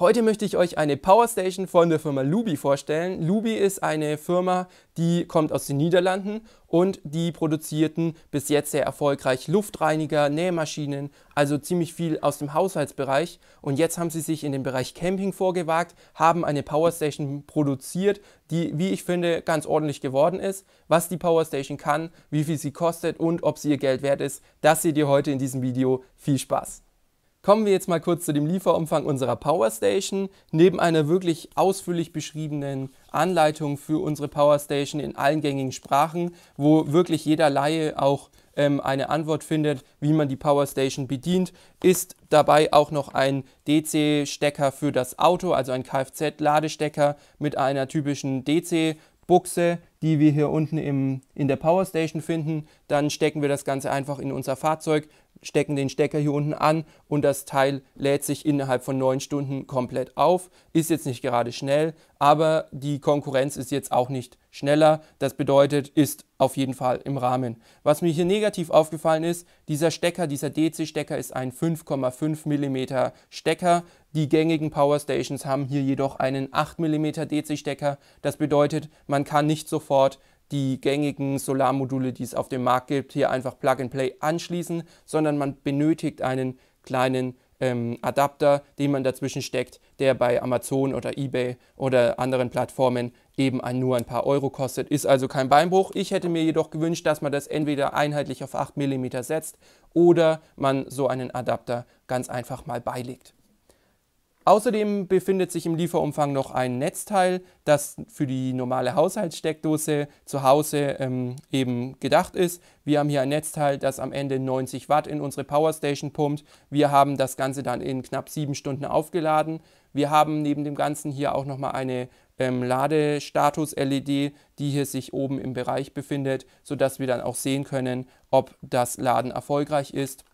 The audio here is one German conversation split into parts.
Heute möchte ich euch eine Powerstation von der Firma Luby vorstellen. Luby ist eine Firma, die kommt aus den Niederlanden und die produzierten bis jetzt sehr erfolgreich Luftreiniger, Nähmaschinen, also ziemlich viel aus dem Haushaltsbereich. Und jetzt haben sie sich in den Bereich Camping vorgewagt, haben eine Powerstation produziert, die, wie ich finde, ganz ordentlich geworden ist. Was die Powerstation kann, wie viel sie kostet und ob sie ihr Geld wert ist, das seht ihr heute in diesem Video. Viel Spaß! Kommen wir jetzt mal kurz zu dem Lieferumfang unserer Powerstation. Neben einer wirklich ausführlich beschriebenen Anleitung für unsere Powerstation in allen gängigen Sprachen, wo wirklich jeder Laie auch ähm, eine Antwort findet, wie man die Powerstation bedient, ist dabei auch noch ein DC-Stecker für das Auto, also ein Kfz-Ladestecker mit einer typischen DC-Buchse die wir hier unten im, in der Power Station finden. Dann stecken wir das Ganze einfach in unser Fahrzeug, stecken den Stecker hier unten an und das Teil lädt sich innerhalb von neun Stunden komplett auf. Ist jetzt nicht gerade schnell, aber die Konkurrenz ist jetzt auch nicht schneller. Das bedeutet, ist auf jeden Fall im Rahmen. Was mir hier negativ aufgefallen ist, dieser Stecker, dieser DC-Stecker ist ein 5,5 mm Stecker. Die gängigen Powerstations haben hier jedoch einen 8 mm DC-Stecker. Das bedeutet, man kann nicht so sofort die gängigen Solarmodule, die es auf dem Markt gibt, hier einfach Plug and Play anschließen, sondern man benötigt einen kleinen ähm, Adapter, den man dazwischen steckt, der bei Amazon oder eBay oder anderen Plattformen eben ein, nur ein paar Euro kostet. Ist also kein Beinbruch. Ich hätte mir jedoch gewünscht, dass man das entweder einheitlich auf 8 mm setzt oder man so einen Adapter ganz einfach mal beilegt. Außerdem befindet sich im Lieferumfang noch ein Netzteil, das für die normale Haushaltssteckdose zu Hause ähm, eben gedacht ist. Wir haben hier ein Netzteil, das am Ende 90 Watt in unsere Powerstation pumpt. Wir haben das Ganze dann in knapp sieben Stunden aufgeladen. Wir haben neben dem Ganzen hier auch nochmal eine ähm, Ladestatus-LED, die hier sich oben im Bereich befindet, sodass wir dann auch sehen können, ob das Laden erfolgreich ist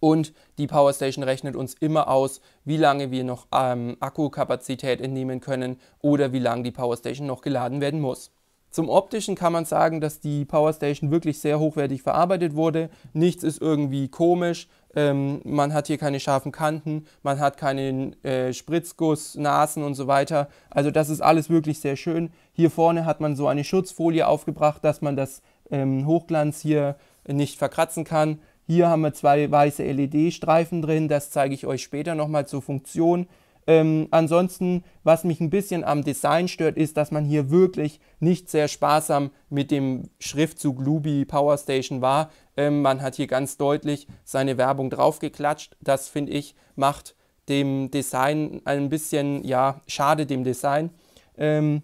und die Powerstation rechnet uns immer aus, wie lange wir noch ähm, Akkukapazität entnehmen können oder wie lange die Powerstation noch geladen werden muss. Zum Optischen kann man sagen, dass die Powerstation wirklich sehr hochwertig verarbeitet wurde. Nichts ist irgendwie komisch. Ähm, man hat hier keine scharfen Kanten, man hat keinen äh, Spritzguss, Nasen und so weiter. Also das ist alles wirklich sehr schön. Hier vorne hat man so eine Schutzfolie aufgebracht, dass man das ähm, Hochglanz hier nicht verkratzen kann. Hier haben wir zwei weiße LED-Streifen drin, das zeige ich euch später nochmal zur Funktion. Ähm, ansonsten, was mich ein bisschen am Design stört, ist, dass man hier wirklich nicht sehr sparsam mit dem Schriftzug Luby Power Station war. Ähm, man hat hier ganz deutlich seine Werbung draufgeklatscht. Das, finde ich, macht dem Design ein bisschen, ja, schade dem Design. Ähm,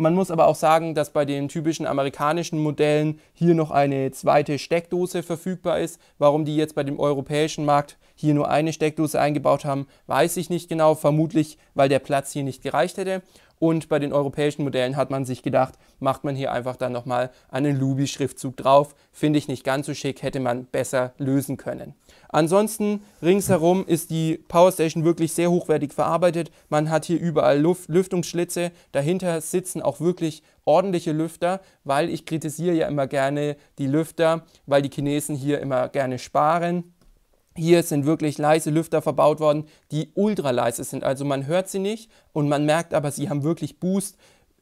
man muss aber auch sagen, dass bei den typischen amerikanischen Modellen hier noch eine zweite Steckdose verfügbar ist. Warum die jetzt bei dem europäischen Markt hier nur eine Steckdose eingebaut haben, weiß ich nicht genau. Vermutlich, weil der Platz hier nicht gereicht hätte. Und bei den europäischen Modellen hat man sich gedacht, macht man hier einfach dann nochmal einen Lubi-Schriftzug drauf. Finde ich nicht ganz so schick, hätte man besser lösen können. Ansonsten ringsherum ist die Powerstation wirklich sehr hochwertig verarbeitet. Man hat hier überall Luft, Lüftungsschlitze. Dahinter sitzen auch wirklich ordentliche Lüfter, weil ich kritisiere ja immer gerne die Lüfter, weil die Chinesen hier immer gerne sparen. Hier sind wirklich leise Lüfter verbaut worden, die ultra leise sind. Also man hört sie nicht und man merkt aber, sie haben wirklich Boost.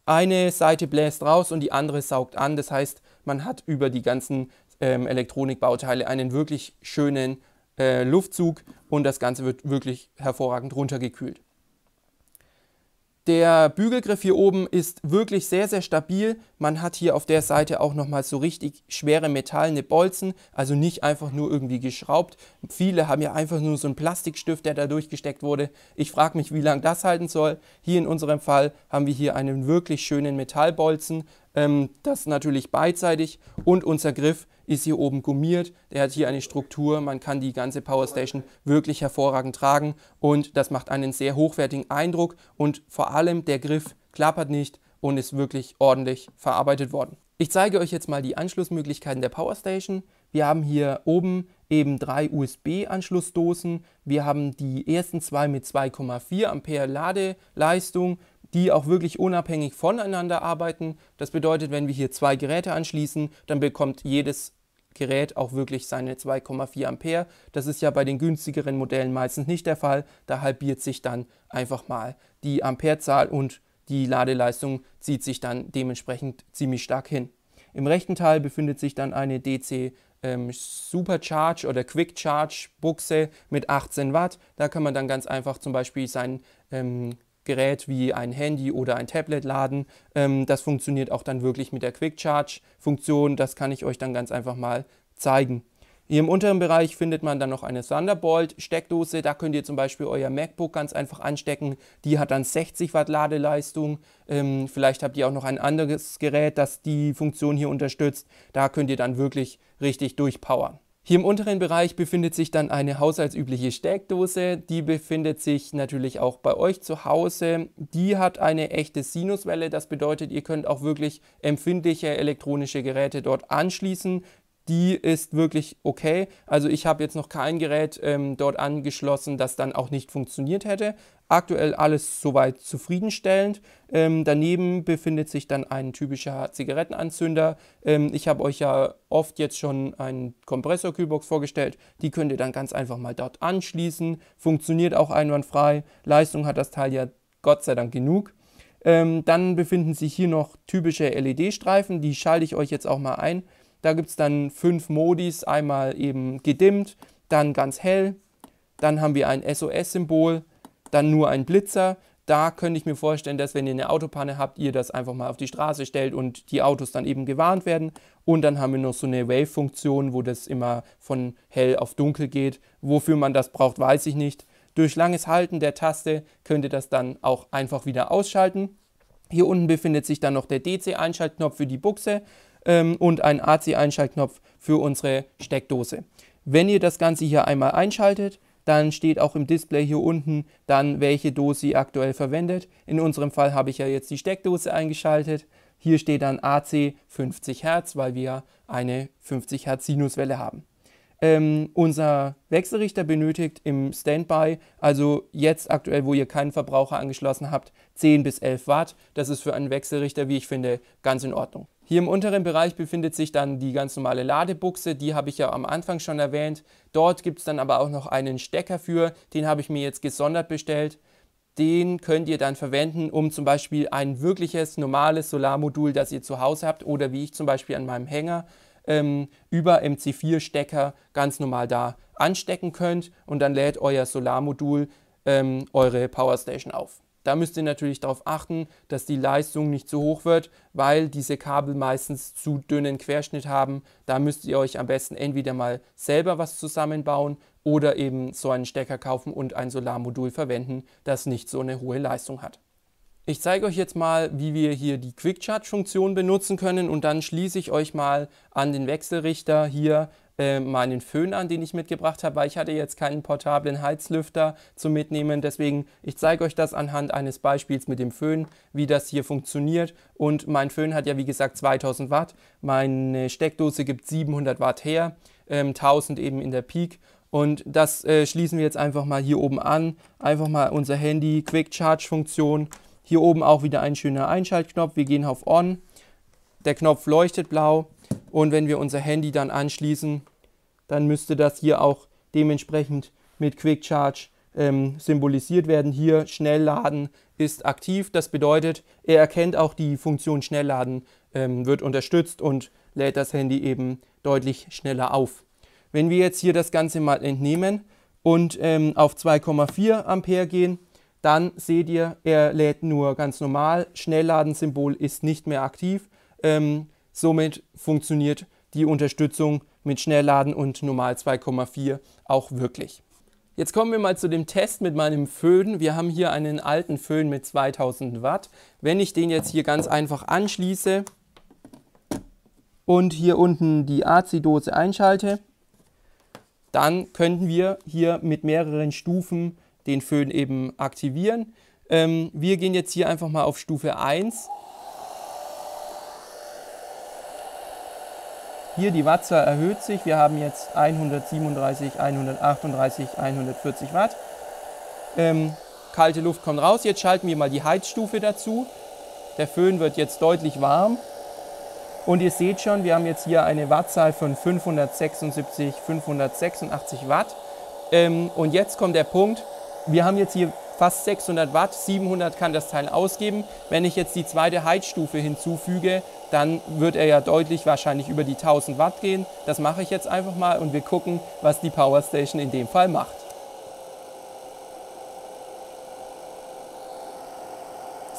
Eine Seite bläst raus und die andere saugt an. Das heißt, man hat über die ganzen ähm, Elektronikbauteile einen wirklich schönen äh, Luftzug und das Ganze wird wirklich hervorragend runtergekühlt. Der Bügelgriff hier oben ist wirklich sehr, sehr stabil. Man hat hier auf der Seite auch nochmal so richtig schwere metallene Bolzen, also nicht einfach nur irgendwie geschraubt. Viele haben ja einfach nur so einen Plastikstift, der da durchgesteckt wurde. Ich frage mich, wie lange das halten soll. Hier in unserem Fall haben wir hier einen wirklich schönen Metallbolzen, ähm, das natürlich beidseitig und unser Griff ist hier oben gummiert. Der hat hier eine Struktur, man kann die ganze Powerstation wirklich hervorragend tragen und das macht einen sehr hochwertigen Eindruck und vor allem der Griff klappert nicht und ist wirklich ordentlich verarbeitet worden. Ich zeige euch jetzt mal die Anschlussmöglichkeiten der Powerstation. Wir haben hier oben eben drei USB-Anschlussdosen. Wir haben die ersten zwei mit 2,4 Ampere Ladeleistung die auch wirklich unabhängig voneinander arbeiten. Das bedeutet, wenn wir hier zwei Geräte anschließen, dann bekommt jedes Gerät auch wirklich seine 2,4 Ampere. Das ist ja bei den günstigeren Modellen meistens nicht der Fall. Da halbiert sich dann einfach mal die Amperezahl und die Ladeleistung zieht sich dann dementsprechend ziemlich stark hin. Im rechten Teil befindet sich dann eine DC ähm, Supercharge oder Quick Charge Buchse mit 18 Watt. Da kann man dann ganz einfach zum Beispiel sein ähm, Gerät wie ein Handy oder ein Tablet laden. Ähm, das funktioniert auch dann wirklich mit der Quick Charge Funktion. Das kann ich euch dann ganz einfach mal zeigen. Hier im unteren Bereich findet man dann noch eine Thunderbolt-Steckdose. Da könnt ihr zum Beispiel euer MacBook ganz einfach anstecken. Die hat dann 60 Watt Ladeleistung. Ähm, vielleicht habt ihr auch noch ein anderes Gerät, das die Funktion hier unterstützt. Da könnt ihr dann wirklich richtig durchpowern. Hier im unteren Bereich befindet sich dann eine haushaltsübliche Steckdose. Die befindet sich natürlich auch bei euch zu Hause. Die hat eine echte Sinuswelle. Das bedeutet, ihr könnt auch wirklich empfindliche elektronische Geräte dort anschließen die ist wirklich okay. Also ich habe jetzt noch kein Gerät ähm, dort angeschlossen, das dann auch nicht funktioniert hätte. Aktuell alles soweit zufriedenstellend. Ähm, daneben befindet sich dann ein typischer Zigarettenanzünder. Ähm, ich habe euch ja oft jetzt schon einen Kompressor-Kühlbox vorgestellt. Die könnt ihr dann ganz einfach mal dort anschließen. Funktioniert auch einwandfrei. Leistung hat das Teil ja Gott sei Dank genug ähm, dann befinden sich hier noch typische LED-Streifen, die schalte ich euch jetzt auch mal ein. Da gibt es dann fünf Modis, einmal eben gedimmt, dann ganz hell, dann haben wir ein SOS-Symbol, dann nur ein Blitzer. Da könnte ich mir vorstellen, dass wenn ihr eine Autopanne habt, ihr das einfach mal auf die Straße stellt und die Autos dann eben gewarnt werden. Und dann haben wir noch so eine Wave-Funktion, wo das immer von hell auf dunkel geht. Wofür man das braucht, weiß ich nicht. Durch langes Halten der Taste könnt ihr das dann auch einfach wieder ausschalten. Hier unten befindet sich dann noch der DC-Einschaltknopf für die Buchse ähm, und einen AC-Einschaltknopf für unsere Steckdose. Wenn ihr das Ganze hier einmal einschaltet, dann steht auch im Display hier unten dann, welche Dose ihr aktuell verwendet. In unserem Fall habe ich ja jetzt die Steckdose eingeschaltet. Hier steht dann AC 50 Hertz, weil wir eine 50 Hertz Sinuswelle haben. Ähm, unser Wechselrichter benötigt im Standby, also jetzt aktuell, wo ihr keinen Verbraucher angeschlossen habt, 10 bis 11 Watt. Das ist für einen Wechselrichter, wie ich finde, ganz in Ordnung. Hier im unteren Bereich befindet sich dann die ganz normale Ladebuchse, die habe ich ja am Anfang schon erwähnt. Dort gibt es dann aber auch noch einen Stecker für, den habe ich mir jetzt gesondert bestellt. Den könnt ihr dann verwenden, um zum Beispiel ein wirkliches normales Solarmodul, das ihr zu Hause habt oder wie ich zum Beispiel an meinem Hänger, ähm, über MC4-Stecker ganz normal da anstecken könnt und dann lädt euer Solarmodul ähm, eure Powerstation auf. Da müsst ihr natürlich darauf achten, dass die Leistung nicht zu hoch wird, weil diese Kabel meistens zu dünnen Querschnitt haben. Da müsst ihr euch am besten entweder mal selber was zusammenbauen oder eben so einen Stecker kaufen und ein Solarmodul verwenden, das nicht so eine hohe Leistung hat. Ich zeige euch jetzt mal, wie wir hier die Quick Charge Funktion benutzen können und dann schließe ich euch mal an den Wechselrichter hier äh, meinen Föhn an, den ich mitgebracht habe, weil ich hatte jetzt keinen portablen Heizlüfter zum Mitnehmen. Deswegen, ich zeige euch das anhand eines Beispiels mit dem Föhn, wie das hier funktioniert. Und mein Föhn hat ja wie gesagt 2000 Watt. Meine Steckdose gibt 700 Watt her, ähm, 1000 eben in der Peak. Und das äh, schließen wir jetzt einfach mal hier oben an. Einfach mal unser Handy, Quick Charge Funktion. Hier oben auch wieder ein schöner Einschaltknopf. Wir gehen auf On. Der Knopf leuchtet blau. Und wenn wir unser Handy dann anschließen, dann müsste das hier auch dementsprechend mit Quick Charge ähm, symbolisiert werden. Hier Schnellladen ist aktiv. Das bedeutet, er erkennt auch die Funktion Schnellladen ähm, wird unterstützt und lädt das Handy eben deutlich schneller auf. Wenn wir jetzt hier das Ganze mal entnehmen und ähm, auf 2,4 Ampere gehen, dann seht ihr, er lädt nur ganz normal. Schnellladensymbol ist nicht mehr aktiv. Ähm, Somit funktioniert die Unterstützung mit Schnellladen und normal 2,4 auch wirklich. Jetzt kommen wir mal zu dem Test mit meinem Föhn. Wir haben hier einen alten Föhn mit 2000 Watt. Wenn ich den jetzt hier ganz einfach anschließe und hier unten die AC-Dose einschalte, dann könnten wir hier mit mehreren Stufen den Föhn eben aktivieren. Ähm, wir gehen jetzt hier einfach mal auf Stufe 1 Hier die Wattzahl erhöht sich. Wir haben jetzt 137, 138, 140 Watt. Ähm, kalte Luft kommt raus. Jetzt schalten wir mal die Heizstufe dazu. Der Föhn wird jetzt deutlich warm. Und ihr seht schon, wir haben jetzt hier eine Wattzahl von 576, 586 Watt. Ähm, und jetzt kommt der Punkt, wir haben jetzt hier fast 600 Watt, 700 kann das Teil ausgeben. Wenn ich jetzt die zweite Heizstufe hinzufüge, dann wird er ja deutlich wahrscheinlich über die 1000 Watt gehen. Das mache ich jetzt einfach mal und wir gucken, was die Power Station in dem Fall macht.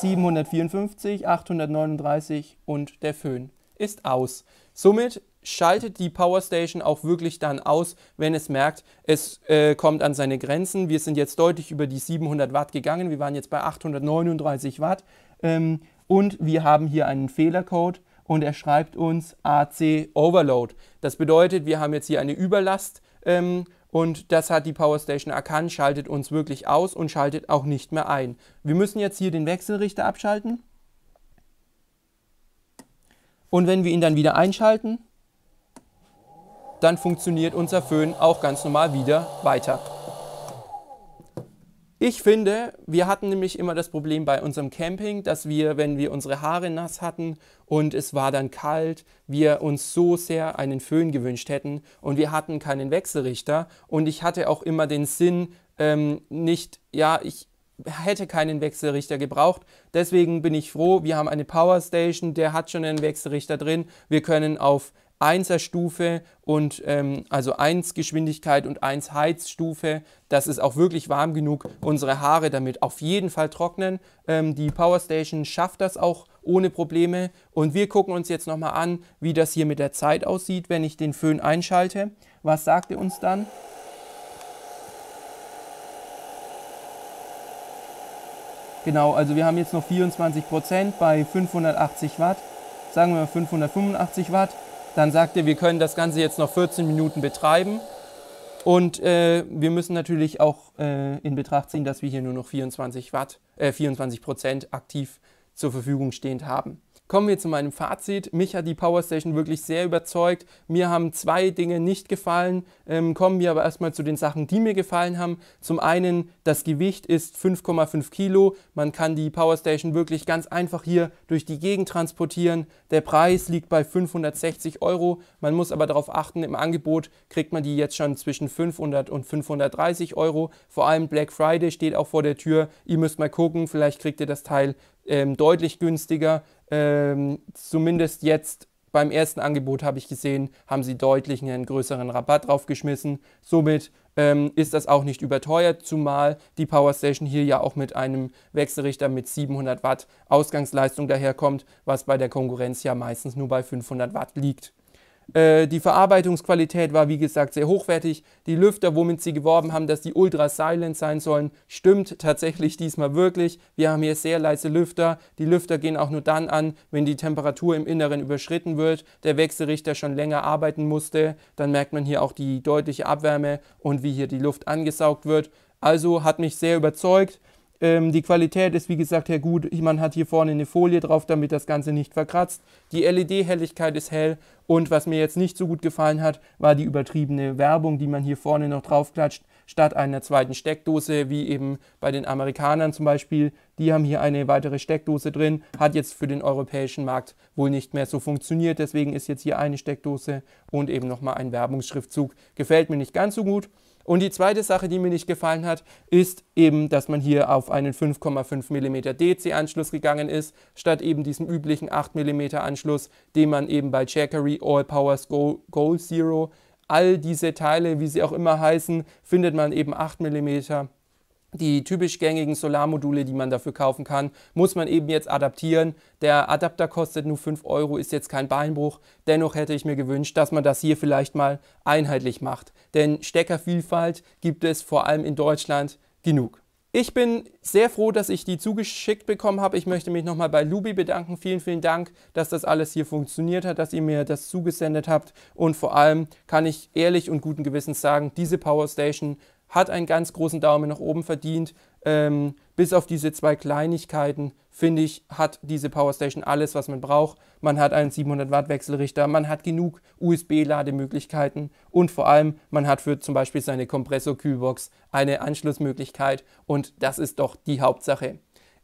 ...754, 839 und der Föhn ist aus. Somit schaltet die Power Station auch wirklich dann aus, wenn es merkt, es äh, kommt an seine Grenzen. Wir sind jetzt deutlich über die 700 Watt gegangen. Wir waren jetzt bei 839 Watt. Ähm, und wir haben hier einen Fehlercode und er schreibt uns AC Overload. Das bedeutet, wir haben jetzt hier eine Überlast ähm, und das hat die Power Station erkannt, schaltet uns wirklich aus und schaltet auch nicht mehr ein. Wir müssen jetzt hier den Wechselrichter abschalten. Und wenn wir ihn dann wieder einschalten, dann funktioniert unser Föhn auch ganz normal wieder weiter. Ich finde, wir hatten nämlich immer das Problem bei unserem Camping, dass wir, wenn wir unsere Haare nass hatten und es war dann kalt, wir uns so sehr einen Föhn gewünscht hätten und wir hatten keinen Wechselrichter und ich hatte auch immer den Sinn, ähm, nicht, ja, ich hätte keinen Wechselrichter gebraucht. Deswegen bin ich froh, wir haben eine Power Station, der hat schon einen Wechselrichter drin. Wir können auf 1er Stufe und ähm, also 1 Geschwindigkeit und 1 Heizstufe, Das ist auch wirklich warm genug unsere Haare damit auf jeden Fall trocknen. Ähm, die Powerstation schafft das auch ohne Probleme und wir gucken uns jetzt nochmal an, wie das hier mit der Zeit aussieht, wenn ich den Föhn einschalte. Was sagt er uns dann? Genau, also wir haben jetzt noch 24% Prozent bei 580 Watt, sagen wir mal 585 Watt dann sagt er, wir können das Ganze jetzt noch 14 Minuten betreiben. Und äh, wir müssen natürlich auch äh, in Betracht ziehen, dass wir hier nur noch 24 Watt, äh, 24 Prozent aktiv zur Verfügung stehend haben. Kommen wir zu meinem Fazit. Mich hat die Powerstation wirklich sehr überzeugt. Mir haben zwei Dinge nicht gefallen. Ähm, kommen wir aber erstmal zu den Sachen, die mir gefallen haben. Zum einen, das Gewicht ist 5,5 Kilo. Man kann die Powerstation wirklich ganz einfach hier durch die Gegend transportieren. Der Preis liegt bei 560 Euro. Man muss aber darauf achten, im Angebot kriegt man die jetzt schon zwischen 500 und 530 Euro. Vor allem Black Friday steht auch vor der Tür. Ihr müsst mal gucken, vielleicht kriegt ihr das Teil ähm, deutlich günstiger. Ähm, zumindest jetzt beim ersten Angebot habe ich gesehen, haben sie deutlich einen größeren Rabatt draufgeschmissen. Somit ähm, ist das auch nicht überteuert, zumal die Powerstation hier ja auch mit einem Wechselrichter mit 700 Watt Ausgangsleistung daherkommt, was bei der Konkurrenz ja meistens nur bei 500 Watt liegt. Äh, die Verarbeitungsqualität war, wie gesagt, sehr hochwertig. Die Lüfter, womit sie geworben haben, dass die Ultra Silent sein sollen, stimmt tatsächlich diesmal wirklich. Wir haben hier sehr leise Lüfter. Die Lüfter gehen auch nur dann an, wenn die Temperatur im Inneren überschritten wird, der Wechselrichter schon länger arbeiten musste. Dann merkt man hier auch die deutliche Abwärme und wie hier die Luft angesaugt wird. Also hat mich sehr überzeugt. Ähm, die Qualität ist wie gesagt sehr gut. Man hat hier vorne eine Folie drauf, damit das Ganze nicht verkratzt. Die LED-Helligkeit ist hell und was mir jetzt nicht so gut gefallen hat, war die übertriebene Werbung, die man hier vorne noch draufklatscht, statt einer zweiten Steckdose, wie eben bei den Amerikanern zum Beispiel. Die haben hier eine weitere Steckdose drin, hat jetzt für den europäischen Markt wohl nicht mehr so funktioniert. Deswegen ist jetzt hier eine Steckdose und eben nochmal ein Werbungsschriftzug. Gefällt mir nicht ganz so gut. Und die zweite Sache, die mir nicht gefallen hat, ist eben, dass man hier auf einen 5,5 mm DC-Anschluss gegangen ist, statt eben diesem üblichen 8 mm Anschluss, den man eben bei Jackery All Powers Goal Zero, all diese Teile, wie sie auch immer heißen, findet man eben 8 mm die typisch gängigen Solarmodule, die man dafür kaufen kann, muss man eben jetzt adaptieren. Der Adapter kostet nur 5 Euro, ist jetzt kein Beinbruch. Dennoch hätte ich mir gewünscht, dass man das hier vielleicht mal einheitlich macht. Denn Steckervielfalt gibt es vor allem in Deutschland genug. Ich bin sehr froh, dass ich die zugeschickt bekommen habe. Ich möchte mich nochmal bei Lubi bedanken. Vielen, vielen Dank, dass das alles hier funktioniert hat, dass ihr mir das zugesendet habt. Und vor allem kann ich ehrlich und guten Gewissens sagen, diese Powerstation hat einen ganz großen Daumen nach oben verdient. Ähm, bis auf diese zwei Kleinigkeiten, finde ich, hat diese Powerstation alles, was man braucht. Man hat einen 700 Watt Wechselrichter, man hat genug USB-Lademöglichkeiten und vor allem, man hat für zum Beispiel seine Kompressor-Kühlbox eine Anschlussmöglichkeit und das ist doch die Hauptsache.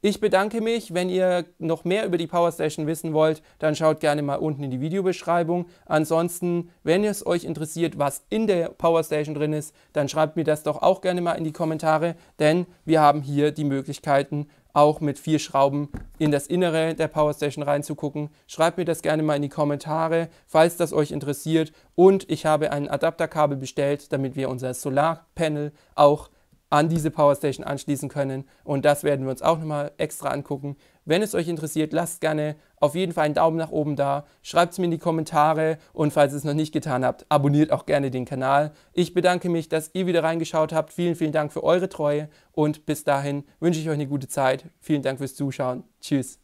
Ich bedanke mich, wenn ihr noch mehr über die Power Station wissen wollt, dann schaut gerne mal unten in die Videobeschreibung. Ansonsten, wenn es euch interessiert, was in der Power Station drin ist, dann schreibt mir das doch auch gerne mal in die Kommentare, denn wir haben hier die Möglichkeiten, auch mit vier Schrauben in das Innere der Power Station reinzugucken. Schreibt mir das gerne mal in die Kommentare, falls das euch interessiert. Und ich habe ein Adapterkabel bestellt, damit wir unser Solarpanel auch an diese Powerstation anschließen können. Und das werden wir uns auch nochmal extra angucken. Wenn es euch interessiert, lasst gerne auf jeden Fall einen Daumen nach oben da, schreibt es mir in die Kommentare und falls ihr es noch nicht getan habt, abonniert auch gerne den Kanal. Ich bedanke mich, dass ihr wieder reingeschaut habt. Vielen, vielen Dank für eure Treue und bis dahin wünsche ich euch eine gute Zeit. Vielen Dank fürs Zuschauen. Tschüss.